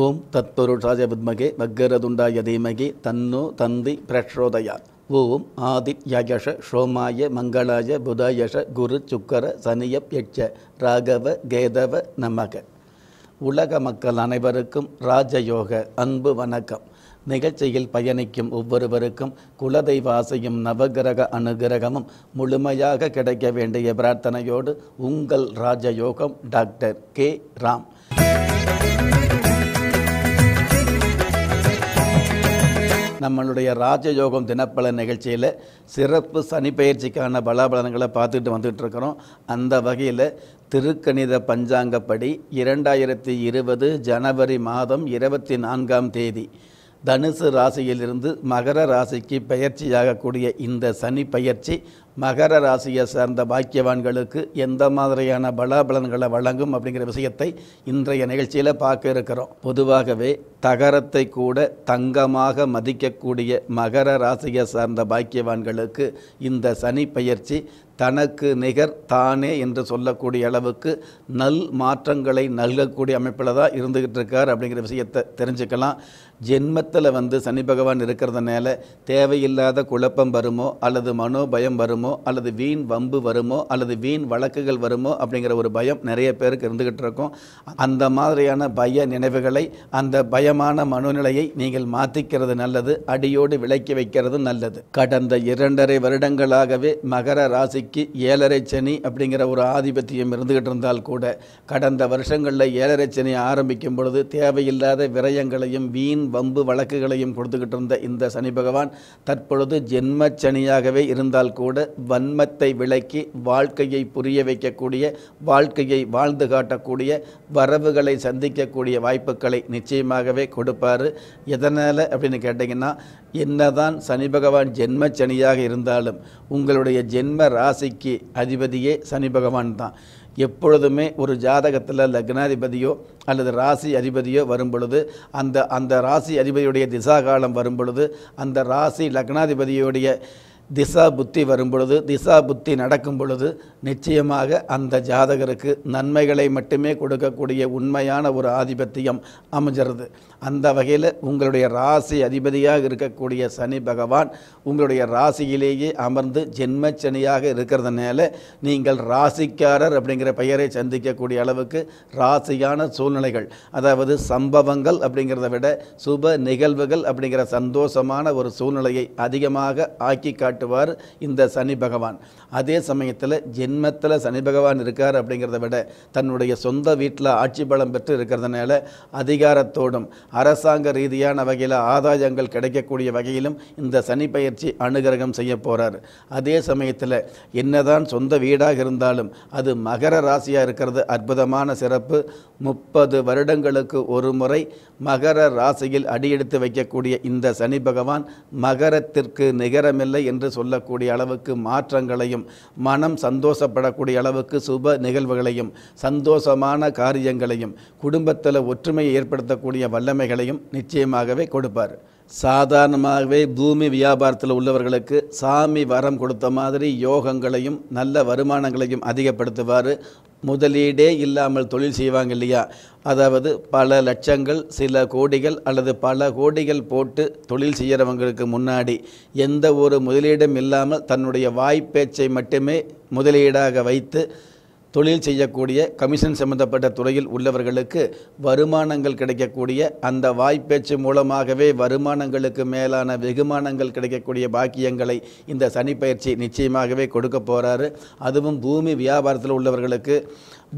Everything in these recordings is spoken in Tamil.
ஓம் தத்பொருஷாய வித்மகே வக்கரதுண்டாய தீமகி தன்னோ தந்தி பிரக்ஷோதயா ஓம் ஆதி ஆதித்யயஷ ஷோமாய மங்களாய புதயஷ குரு சுக்கர சனியப் யட்ச ராகவ கேதவ நமக உலக மக்கள் அனைவருக்கும் ராஜயோக அன்பு வணக்கம் நிகழ்ச்சியில் பயணிக்கும் ஒவ்வொருவருக்கும் குலதெய்வாசையும் ஆசையும் நவகிரக அனுகிரகமும் முழுமையாக கிடைக்க வேண்டிய பிரார்த்தனையோடு உங்கள் ராஜயோகம் டாக்டர் கே ராம் நம்மளுடைய ராஜயோகம் தினப்பல நிகழ்ச்சியில் சிறப்பு சனி பயிற்சிக்கான பலாபலன்களை பார்த்துட்டு வந்துட்டு இருக்கிறோம் அந்த வகையில் திருக்கணித பஞ்சாங்கப்படி இரண்டாயிரத்தி இருபது ஜனவரி மாதம் இருபத்தி நான்காம் தேதி தனுசு ராசியிலிருந்து மகர ராசிக்கு பயிற்சியாகக்கூடிய இந்த சனி பயிற்சி மகர ராசியை சார்ந்த பாக்கியவான்களுக்கு எந்த மாதிரியான பலாபலன்களை வழங்கும் அப்படிங்கிற விஷயத்தை இன்றைய நிகழ்ச்சியில் பார்க்க இருக்கிறோம் பொதுவாகவே தகரத்தை கூட தங்கமாக மதிக்கக்கூடிய மகர ராசியை சார்ந்த பாக்கியவான்களுக்கு இந்த சனி பயிற்சி தனக்கு நிகர் தானே என்று சொல்லக்கூடிய அளவுக்கு நல் மாற்றங்களை நல்கக்கூடிய அமைப்பில் தான் இருந்துக்கிட்டு இருக்கார் அப்படிங்கிற விஷயத்தை தெரிஞ்சுக்கலாம் ஜென்மத்தில் வந்து சனி பகவான் இருக்கிறதுனால தேவையில்லாத குழப்பம் வருமோ அல்லது மனோபயம் வருமோ வருமோ அல்லது வீண் வம்பு வருமோ அல்லது வீண் வழக்குகள் வருமோ அப்படிங்கிற ஒரு பயம் நிறைய பேருக்கு இருந்துகிட்டு இருக்கும் அந்த மாதிரியான பய நினைவுகளை அந்த பயமான மனநிலையை நீங்கள் மாற்றிக்கிறது நல்லது அடியோடு விலக்கி வைக்கிறது நல்லது கடந்த இரண்டரை வருடங்களாகவே மகர ராசிக்கு ஏழரை சனி அப்படிங்கிற ஒரு ஆதிபத்தியம் இருந்துகிட்டு இருந்தால் கூட கடந்த வருஷங்களில் ஏழரை சனி ஆரம்பிக்கும் பொழுது தேவையில்லாத விரயங்களையும் வீண் வம்பு வழக்குகளையும் கொடுத்துக்கிட்டு இருந்த இந்த சனி பகவான் தற்பொழுது ஜென்மச்சனியாகவே இருந்தால் கூட வன்மத்தை விளக்கி வாழ்க்கையை புரிய வைக்கக்கூடிய வாழ்க்கையை வாழ்ந்து காட்டக்கூடிய வரவுகளை சந்திக்கக்கூடிய வாய்ப்புகளை நிச்சயமாகவே கொடுப்பார் எதனால் அப்படின்னு கேட்டிங்கன்னா என்னதான் சனி பகவான் ஜென்ம சனியாக இருந்தாலும் உங்களுடைய ஜென்ம ராசிக்கு அதிபதியே சனி பகவான் தான் எப்பொழுதுமே ஒரு ஜாதகத்தில் லக்னாதிபதியோ அல்லது ராசி அதிபதியோ வரும் பொழுது அந்த அந்த ராசி அதிபதியுடைய திசா காலம் வரும் பொழுது அந்த ராசி லக்னாதிபதியுடைய திசா புத்தி வரும் பொழுது திசா புத்தி நடக்கும் பொழுது நிச்சயமாக அந்த ஜாதகருக்கு நன்மைகளை மட்டுமே கொடுக்கக்கூடிய உண்மையான ஒரு ஆதிபத்தியம் அமைஞ்சிருது அந்த வகையில் உங்களுடைய ராசி அதிபதியாக இருக்கக்கூடிய சனி பகவான் உங்களுடைய ராசியிலேயே அமர்ந்து ஜென்மச்சனியாக இருக்கிறதுனால நீங்கள் ராசிக்காரர் அப்படிங்கிற பெயரை சந்திக்கக்கூடிய அளவுக்கு ராசியான சூழ்நிலைகள் அதாவது சம்பவங்கள் அப்படிங்கிறத விட சுப நிகழ்வுகள் அப்படிங்கிற சந்தோஷமான ஒரு சூழ்நிலையை அதிகமாக ஆக்கி காட்டு காட்டுவார் இந்த சனி பகவான் அதே சமயத்தில் ஜென்மத்தில் சனி பகவான் இருக்கார் அப்படிங்கிறத விட தன்னுடைய சொந்த வீட்டில் ஆட்சி பலம் பெற்று இருக்கிறதுனால அதிகாரத்தோடும் அரசாங்க ரீதியான வகையில் ஆதாயங்கள் கிடைக்கக்கூடிய வகையிலும் இந்த சனி பயிற்சி அனுகிரகம் செய்ய போகிறார் அதே சமயத்தில் என்னதான் சொந்த வீடாக இருந்தாலும் அது மகர ராசியாக இருக்கிறது அற்புதமான சிறப்பு முப்பது வருடங்களுக்கு ஒரு முறை மகர ராசியில் அடியெடுத்து வைக்கக்கூடிய இந்த சனி பகவான் மகரத்திற்கு நிகரமில்லை என்று என்று சொல்லக்கூடிய அளவுக்கு மாற்றங்களையும் மனம் சந்தோஷப்படக்கூடிய அளவுக்கு சுப நிகழ்வுகளையும் சந்தோஷமான காரியங்களையும் குடும்பத்தில் ஒற்றுமையை ஏற்படுத்தக்கூடிய வல்லமைகளையும் நிச்சயமாகவே கொடுப்பார் சாதாரணமாகவே பூமி வியாபாரத்தில் உள்ளவர்களுக்கு சாமி வரம் கொடுத்த மாதிரி யோகங்களையும் நல்ல வருமானங்களையும் அதிகப்படுத்துவார் முதலீடே இல்லாமல் தொழில் செய்வாங்க இல்லையா அதாவது பல லட்சங்கள் சில கோடிகள் அல்லது பல கோடிகள் போட்டு தொழில் செய்கிறவங்களுக்கு முன்னாடி எந்த ஒரு முதலீடும் இல்லாமல் தன்னுடைய வாய்ப்பேச்சை மட்டுமே முதலீடாக வைத்து தொழில் செய்யக்கூடிய கமிஷன் சம்பந்தப்பட்ட துறையில் உள்ளவர்களுக்கு வருமானங்கள் கிடைக்கக்கூடிய அந்த வாய்ப்பேச்சு மூலமாகவே வருமானங்களுக்கு மேலான வெகுமானங்கள் கிடைக்கக்கூடிய பாக்கியங்களை இந்த சனி பயிற்சி நிச்சயமாகவே கொடுக்க போகிறாரு அதுவும் பூமி வியாபாரத்தில் உள்ளவர்களுக்கு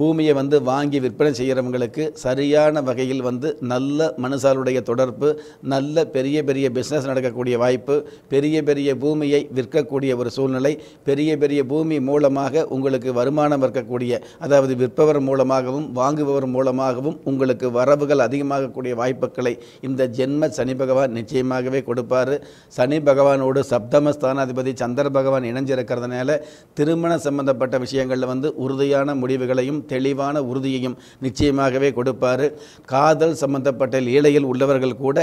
பூமியை வந்து வாங்கி விற்பனை செய்கிறவங்களுக்கு சரியான வகையில் வந்து நல்ல மனுஷாலுடைய தொடர்பு நல்ல பெரிய பெரிய பிஸ்னஸ் நடக்கக்கூடிய வாய்ப்பு பெரிய பெரிய பூமியை விற்கக்கூடிய ஒரு சூழ்நிலை பெரிய பெரிய பூமி மூலமாக உங்களுக்கு வருமானம் இருக்கக்கூடிய அதாவது விற்பவர் மூலமாகவும் வாங்குபவர் மூலமாகவும் உங்களுக்கு வரவுகள் அதிகமாகக்கூடிய வாய்ப்புகளை இந்த ஜென்ம சனி பகவான் நிச்சயமாகவே கொடுப்பார் சனி பகவானோடு சப்தமஸ்தானாதிபதி சந்திர பகவான் இணைஞ்சிருக்கிறதுனால திருமண சம்பந்தப்பட்ட விஷயங்களில் வந்து உறுதியான முடிவுகளையும் தெளிவான உறுதியையும் நிச்சயமாகவே கொடுப்பார் காதல் சம்பந்தப்பட்ட லீலையில் உள்ளவர்கள் கூட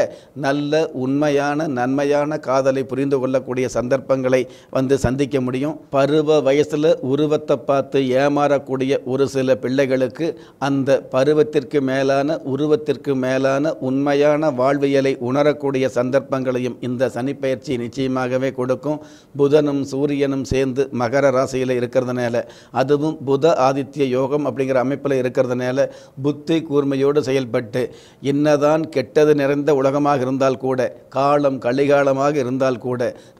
நல்ல உண்மையான நன்மையான காதலை புரிந்து கொள்ளக்கூடிய சந்தர்ப்பங்களை வந்து சந்திக்க முடியும் பருவ வயசில் உருவத்தை பார்த்து ஏமாறக்கூடிய ஒரு சில பிள்ளைகளுக்கு அந்த பருவத்திற்கு மேலான உருவத்திற்கு மேலான உண்மையான வாழ்வியலை உணரக்கூடிய சந்தர்ப்பங்களையும் இந்த சனிப்பயிற்சி நிச்சயமாகவே கொடுக்கும் புதனும் சூரியனும் சேர்ந்து மகர ராசியில் இருக்கிறதுனால அதுவும் புத ஆதித்ய யோகம் அப்படிங்கிற அமைப்பில் இருக்கிறதுனால புத்தி கூர்மையோடு செயல்பட்டு என்னதான் கெட்டது நிறைந்த உலகமாக இருந்தால் கூட காலம் கலிகாலமாக இருந்தால் கூட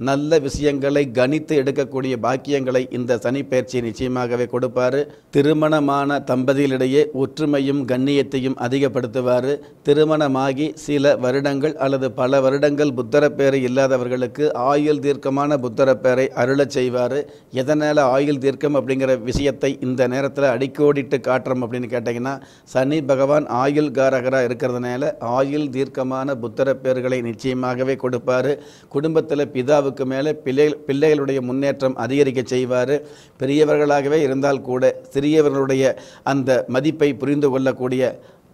நல்ல விஷயங்களை கணித்து எடுக்கக்கூடிய பாக்கியங்களை இந்த சனி பயிற்சி நிச்சயமாகவே கொடுப்பார் திருமணமான தம்பதியிலிடையே ஒற்றுமையும் கண்ணியத்தையும் அதிகப்படுத்துவார் திருமணமாகி சில வருடங்கள் அல்லது பல வருடங்கள் புத்தரப்பேறு இல்லாதவர்களுக்கு ஆயுள் தீர்க்கமான புத்தரப்பேரை அருளச் செய்வார் எதனால் ஆயுள் தீர்க்கம் அப்படிங்கிற விஷயத்தை இந்த நேரத்தில் அடிக்கோடு கோடிட்டு காட்டுறோம் அப்படின்னு கேட்டிங்கன்னா சனி பகவான் ஆயுள் காரகராக இருக்கிறதுனால ஆயுள் தீர்க்கமான புத்தர பேர்களை நிச்சயமாகவே கொடுப்பார் குடும்பத்தில் பிதாவுக்கு மேலே பிள்ளை பிள்ளைகளுடைய முன்னேற்றம் அதிகரிக்க செய்வார் பெரியவர்களாகவே இருந்தால் கூட சிறியவர்களுடைய அந்த மதிப்பை புரிந்து கொள்ளக்கூடிய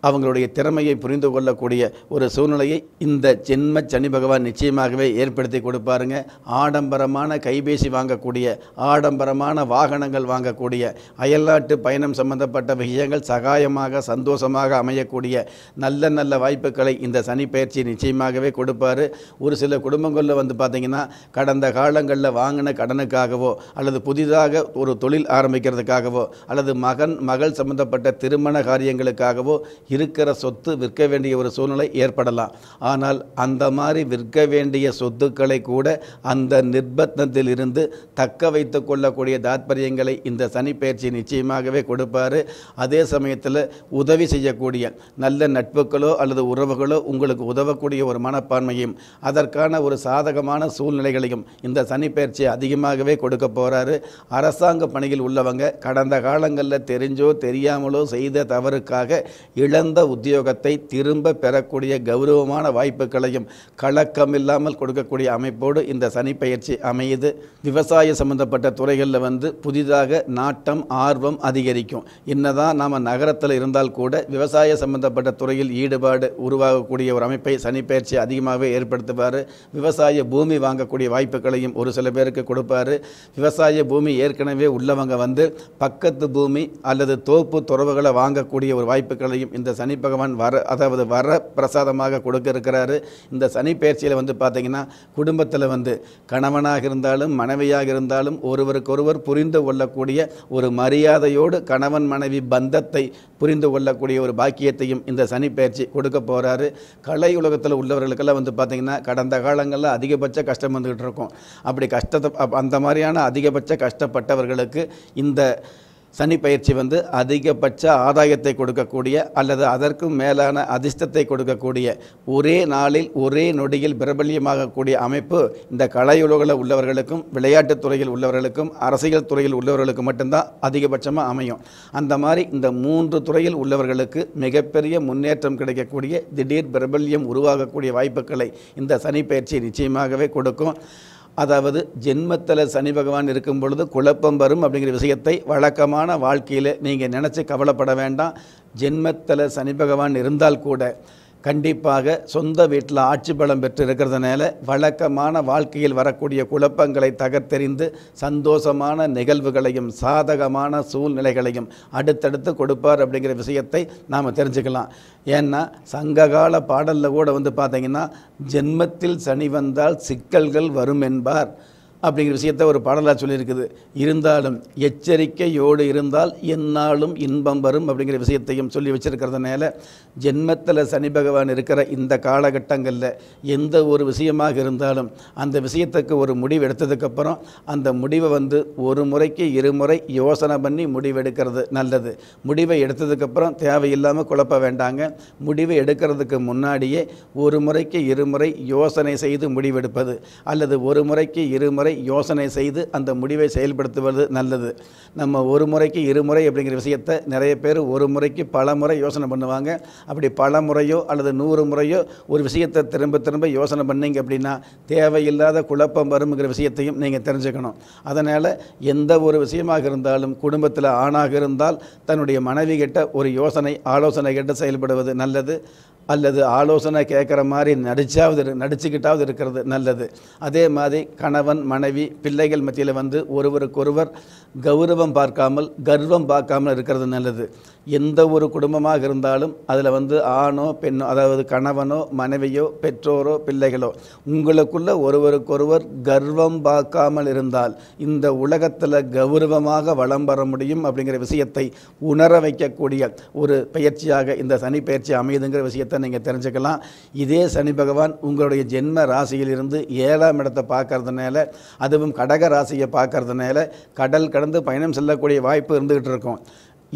அவங்களுடைய திறமையை புரிந்து கொள்ளக்கூடிய ஒரு சூழ்நிலையை இந்த ஜென்ம சனி பகவான் நிச்சயமாகவே ஏற்படுத்தி கொடுப்பாருங்க ஆடம்பரமான கைபேசி வாங்கக்கூடிய ஆடம்பரமான வாகனங்கள் வாங்கக்கூடிய அயல்நாட்டு பயணம் சம்பந்தப்பட்ட விஷயங்கள் சகாயமாக சந்தோஷமாக அமையக்கூடிய நல்ல நல்ல வாய்ப்புகளை இந்த சனி பயிற்சி நிச்சயமாகவே கொடுப்பார் ஒரு சில குடும்பங்களில் வந்து பார்த்திங்கன்னா கடந்த காலங்களில் வாங்கின கடனுக்காகவோ அல்லது புதிதாக ஒரு தொழில் ஆரம்பிக்கிறதுக்காகவோ அல்லது மகன் மகள் சம்பந்தப்பட்ட திருமண காரியங்களுக்காகவோ இருக்கிற சொத்து விற்க வேண்டிய ஒரு சூழ்நிலை ஏற்படலாம் ஆனால் அந்த மாதிரி விற்க வேண்டிய சொத்துக்களை கூட அந்த நிர்பந்தத்தில் இருந்து தக்க வைத்து கொள்ளக்கூடிய தாத்பரியங்களை இந்த சனிப்பயிற்சி நிச்சயமாகவே கொடுப்பார் அதே சமயத்தில் உதவி செய்யக்கூடிய நல்ல நட்புகளோ அல்லது உறவுகளோ உங்களுக்கு உதவக்கூடிய ஒரு மனப்பான்மையும் அதற்கான ஒரு சாதகமான சூழ்நிலைகளையும் இந்த சனிப்பயிற்சி அதிகமாகவே கொடுக்க போகிறாரு அரசாங்க பணியில் உள்ளவங்க கடந்த காலங்களில் தெரிஞ்சோ தெரியாமலோ செய்த தவறுக்காக இழ இழந்த உத்தியோகத்தை திரும்ப பெறக்கூடிய கௌரவமான வாய்ப்புகளையும் கலக்கம் இல்லாமல் கொடுக்கக்கூடிய அமைப்போடு இந்த சனி பயிற்சி அமையுது விவசாய சம்பந்தப்பட்ட துறைகளில் வந்து புதிதாக நாட்டம் ஆர்வம் அதிகரிக்கும் என்னதான் நாம் நகரத்தில் இருந்தால் கூட விவசாய சம்பந்தப்பட்ட துறையில் ஈடுபாடு உருவாகக்கூடிய ஒரு அமைப்பை சனி பயிற்சி அதிகமாகவே ஏற்படுத்துவார் விவசாய பூமி வாங்கக்கூடிய வாய்ப்புகளையும் ஒரு சில பேருக்கு கொடுப்பார் விவசாய பூமி ஏற்கனவே உள்ளவங்க வந்து பக்கத்து பூமி அல்லது தோப்பு துறவுகளை வாங்கக்கூடிய ஒரு வாய்ப்புகளையும் இந்த இந்த சனி பகவான் வர அதாவது வர பிரசாதமாக கொடுக்க இருக்கிறாரு இந்த சனி பயிற்சியில் வந்து பார்த்திங்கன்னா குடும்பத்தில் வந்து கணவனாக இருந்தாலும் மனைவியாக இருந்தாலும் ஒருவருக்கொருவர் புரிந்து கொள்ளக்கூடிய ஒரு மரியாதையோடு கணவன் மனைவி பந்தத்தை புரிந்து கொள்ளக்கூடிய ஒரு பாக்கியத்தையும் இந்த சனி பயிற்சி கொடுக்க போகிறாரு கலை உலகத்தில் உள்ளவர்களுக்கெல்லாம் வந்து பார்த்திங்கன்னா கடந்த காலங்களில் அதிகபட்ச கஷ்டம் வந்துக்கிட்டு இருக்கும் அப்படி கஷ்டத்தை அந்த மாதிரியான அதிகபட்ச கஷ்டப்பட்டவர்களுக்கு இந்த சனி பயிற்சி வந்து அதிகபட்ச ஆதாயத்தை கொடுக்கக்கூடிய அல்லது அதற்கும் மேலான அதிர்ஷ்டத்தை கொடுக்கக்கூடிய ஒரே நாளில் ஒரே நொடியில் பிரபல்யமாகக்கூடிய அமைப்பு இந்த கலையுலகில் உள்ளவர்களுக்கும் விளையாட்டுத் துறையில் உள்ளவர்களுக்கும் அரசியல் துறையில் உள்ளவர்களுக்கு மட்டும்தான் அதிகபட்சமாக அமையும் அந்த மாதிரி இந்த மூன்று துறையில் உள்ளவர்களுக்கு மிகப்பெரிய முன்னேற்றம் கிடைக்கக்கூடிய திடீர் பிரபல்யம் உருவாகக்கூடிய வாய்ப்புகளை இந்த சனி பயிற்சி நிச்சயமாகவே கொடுக்கும் அதாவது ஜென்மத்தில் சனி பகவான் இருக்கும் பொழுது குழப்பம் வரும் அப்படிங்கிற விஷயத்தை வழக்கமான வாழ்க்கையில் நீங்கள் நினச்சி கவலைப்பட வேண்டாம் ஜென்மத்தில் சனி பகவான் இருந்தால் கூட கண்டிப்பாக சொந்த வீட்டில் ஆட்சி பலம் பெற்று இருக்கிறதுனால வழக்கமான வாழ்க்கையில் வரக்கூடிய குழப்பங்களை தகர்த்தெறிந்து சந்தோஷமான நிகழ்வுகளையும் சாதகமான சூழ்நிலைகளையும் அடுத்தடுத்து கொடுப்பார் அப்படிங்கிற விஷயத்தை நாம் தெரிஞ்சுக்கலாம் ஏன்னா சங்ககால பாடலில் கூட வந்து பார்த்திங்கன்னா ஜென்மத்தில் சனி வந்தால் சிக்கல்கள் வரும் என்பார் அப்படிங்கிற விஷயத்த ஒரு பாடலாக சொல்லியிருக்குது இருந்தாலும் எச்சரிக்கையோடு இருந்தால் எந்நாளும் இன்பம் வரும் அப்படிங்கிற விஷயத்தையும் சொல்லி வச்சுருக்கிறதுனால ஜென்மத்தில் சனி பகவான் இருக்கிற இந்த காலகட்டங்களில் எந்த ஒரு விஷயமாக இருந்தாலும் அந்த விஷயத்துக்கு ஒரு முடிவு எடுத்ததுக்கப்புறம் அந்த முடிவை வந்து ஒரு முறைக்கு இருமுறை யோசனை பண்ணி முடிவெடுக்கிறது நல்லது முடிவை எடுத்ததுக்கப்புறம் தேவையில்லாமல் குழப்ப வேண்டாங்க முடிவை எடுக்கிறதுக்கு முன்னாடியே ஒரு முறைக்கு இருமுறை யோசனை செய்து முடிவெடுப்பது அல்லது ஒரு முறைக்கு இருமுறை முறை யோசனை செய்து அந்த முடிவை செயல்படுத்துவது நல்லது நம்ம ஒரு முறைக்கு இருமுறை அப்படிங்கிற விஷயத்தை நிறைய பேர் ஒரு முறைக்கு பல முறை யோசனை பண்ணுவாங்க அப்படி பல முறையோ அல்லது நூறு முறையோ ஒரு விஷயத்தை திரும்ப திரும்ப யோசனை பண்ணிங்க அப்படின்னா தேவையில்லாத குழப்பம் வருங்கிற விஷயத்தையும் நீங்கள் தெரிஞ்சுக்கணும் அதனால் எந்த ஒரு விஷயமாக இருந்தாலும் குடும்பத்தில் ஆணாக இருந்தால் தன்னுடைய மனைவி கிட்ட ஒரு யோசனை ஆலோசனை கிட்ட செயல்படுவது நல்லது அல்லது ஆலோசனை கேட்குற மாதிரி நடிச்சாவது நடிச்சுக்கிட்டாவது இருக்கிறது நல்லது அதே மாதிரி கணவன் மனைவி பிள்ளைகள் மத்தியில் வந்து ஒருவருக்கொருவர் கௌரவம் பார்க்காமல் கர்வம் பார்க்காமல் இருக்கிறது நல்லது எந்த ஒரு குடும்பமாக இருந்தாலும் அதில் வந்து ஆணோ பெண்ணோ அதாவது கணவனோ மனைவியோ பெற்றோரோ பிள்ளைகளோ உங்களுக்குள்ள ஒருவருக்கொருவர் கர்வம் பார்க்காமல் இருந்தால் இந்த உலகத்தில் கௌரவமாக வளம் வர முடியும் அப்படிங்கிற விஷயத்தை உணர வைக்கக்கூடிய ஒரு பயிற்சியாக இந்த சனி பயிற்சி அமையுதுங்கிற விஷயத்தை நீங்கள் தெரிஞ்சுக்கலாம் இதே சனி பகவான் உங்களுடைய ஜென்ம ராசியிலிருந்து ஏழாம் இடத்தை பார்க்கறதுனால அதுவும் கடக ராசியை பார்க்கறதுனால கடல் கடந்து பயணம் செல்லக்கூடிய வாய்ப்பு இருந்துகிட்டு இருக்கும்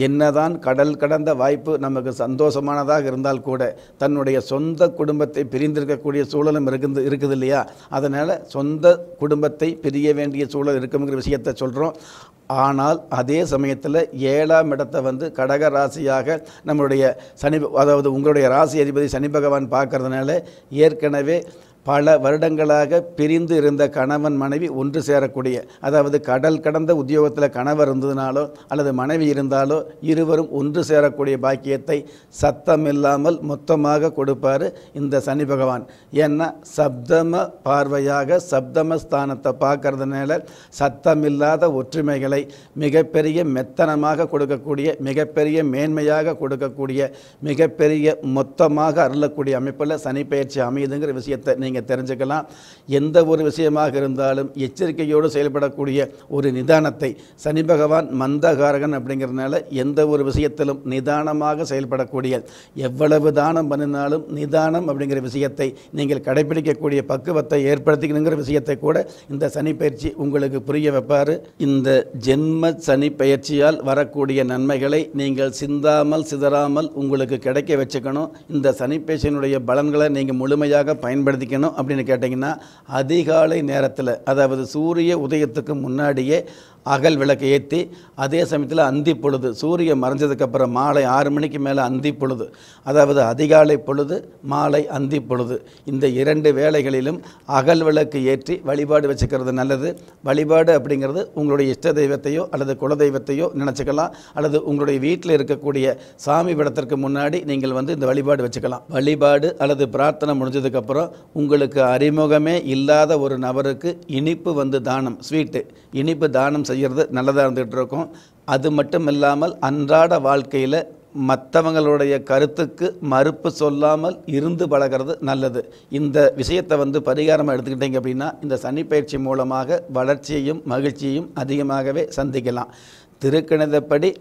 என்னதான் கடல் கடந்த வாய்ப்பு நமக்கு சந்தோஷமானதாக இருந்தால் கூட தன்னுடைய சொந்த குடும்பத்தை பிரிந்திருக்கக்கூடிய சூழலும் இருக்குது இருக்குது இல்லையா அதனால் சொந்த குடும்பத்தை பிரிய வேண்டிய சூழல் இருக்குங்கிற விஷயத்தை சொல்கிறோம் ஆனால் அதே சமயத்தில் ஏழாம் இடத்தை வந்து கடக ராசியாக நம்மளுடைய சனி அதாவது உங்களுடைய ராசி அதிபதி சனி பகவான் பார்க்கறதுனால ஏற்கனவே பல வருடங்களாக பிரிந்து இருந்த கணவன் மனைவி ஒன்று சேரக்கூடிய அதாவது கடல் கடந்த உத்தியோகத்தில் கணவர் இருந்ததுனாலோ அல்லது மனைவி இருந்தாலோ இருவரும் ஒன்று சேரக்கூடிய பாக்கியத்தை சத்தம் இல்லாமல் மொத்தமாக கொடுப்பார் இந்த சனி பகவான் ஏன்னா சப்தம பார்வையாக சப்தம ஸ்தானத்தை பார்க்கறதுனால சத்தமில்லாத ஒற்றுமைகளை மிகப்பெரிய மெத்தனமாக கொடுக்கக்கூடிய மிகப்பெரிய மேன்மையாக கொடுக்கக்கூடிய மிகப்பெரிய மொத்தமாக அருளக்கூடிய அமைப்பில் சனி பயிற்சி அமையுதுங்கிற விஷயத்தை நீங்கள் தெரிஞ்சுக்கலாம் எந்த ஒரு விஷயமாக இருந்தாலும் எச்சரிக்கையோடு செயல்படக்கூடிய ஒரு நிதானத்தை சனி பகவான் மந்தகாரகன் அப்படிங்கிறதுனால எந்த ஒரு விஷயத்திலும் நிதானமாக செயல்படக்கூடிய எவ்வளவு தானம் பண்ணினாலும் நிதானம் அப்படிங்கிற விஷயத்தை நீங்கள் கடைபிடிக்கக்கூடிய பக்குவத்தை ஏற்படுத்திக்கணுங்கிற விஷயத்தை கூட இந்த சனி பயிற்சி உங்களுக்கு புரிய வைப்பார் இந்த ஜென்ம சனி பயிற்சியால் வரக்கூடிய நன்மைகளை நீங்கள் சிந்தாமல் சிதறாமல் உங்களுக்கு கிடைக்க வச்சுக்கணும் இந்த சனி பலன்களை நீங்கள் முழுமையாக பயன்படுத்திக்கணும் செய்யணும் அப்படின்னு கேட்டிங்கன்னா அதிகாலை நேரத்தில் அதாவது சூரிய உதயத்துக்கு முன்னாடியே அகல் விளக்கு ஏற்றி அதே சமயத்தில் அந்தி பொழுது சூரியன் மறைஞ்சதுக்கப்புறம் மாலை ஆறு மணிக்கு மேலே அந்தி பொழுது அதாவது அதிகாலை பொழுது மாலை அந்தி பொழுது இந்த இரண்டு வேளைகளிலும் அகல் விளக்கு ஏற்றி வழிபாடு வச்சுக்கிறது நல்லது வழிபாடு அப்படிங்கிறது உங்களுடைய இஷ்ட தெய்வத்தையோ அல்லது குலதெய்வத்தையோ நினச்சிக்கலாம் அல்லது உங்களுடைய வீட்டில் இருக்கக்கூடிய சாமி படத்திற்கு முன்னாடி நீங்கள் வந்து இந்த வழிபாடு வச்சுக்கலாம் வழிபாடு அல்லது பிரார்த்தனை முடிஞ்சதுக்கப்புறம் உங்களுக்கு அறிமுகமே இல்லாத ஒரு நபருக்கு இனிப்பு வந்து தானம் ஸ்வீட்டு இனிப்பு தானம் செய்கிறது நல்லதாக இருந்துகிட்டு இருக்கும் அது மட்டும் இல்லாமல் அன்றாட வாழ்க்கையில் மற்றவங்களுடைய கருத்துக்கு மறுப்பு சொல்லாமல் இருந்து பழகிறது நல்லது இந்த விஷயத்தை வந்து பரிகாரமாக எடுத்துக்கிட்டீங்க அப்படின்னா இந்த சனி பயிற்சி மூலமாக வளர்ச்சியையும் மகிழ்ச்சியையும் அதிகமாகவே சந்திக்கலாம் திருக்கணிதப்படி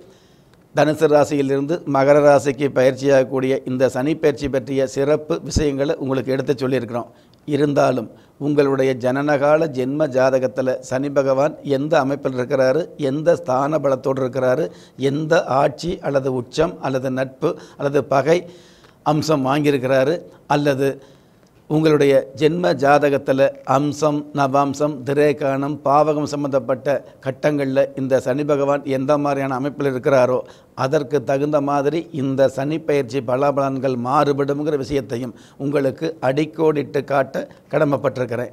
தனுசு ராசியிலிருந்து மகர ராசிக்கு பயிற்சியாகக்கூடிய இந்த சனிப்பயிற்சி பற்றிய சிறப்பு விஷயங்களை உங்களுக்கு எடுத்து சொல்லியிருக்கிறோம் இருந்தாலும் உங்களுடைய ஜனனகால ஜென்ம ஜாதகத்தில் சனி பகவான் எந்த அமைப்பில் இருக்கிறாரு எந்த ஸ்தான பலத்தோடு இருக்கிறாரு எந்த ஆட்சி அல்லது உச்சம் அல்லது நட்பு அல்லது பகை அம்சம் வாங்கியிருக்கிறாரு அல்லது உங்களுடைய ஜென்ம ஜாதகத்தில் அம்சம் நவாம்சம் திரேகானம் பாவகம் சம்மந்தப்பட்ட கட்டங்களில் இந்த சனி பகவான் எந்த மாதிரியான அமைப்பில் இருக்கிறாரோ அதற்கு தகுந்த மாதிரி இந்த சனி பயிற்சி பலாபலன்கள் மாறுபடுங்கிற விஷயத்தையும் உங்களுக்கு அடிக்கோடிட்டு காட்ட கடமைப்பட்டிருக்கிறேன்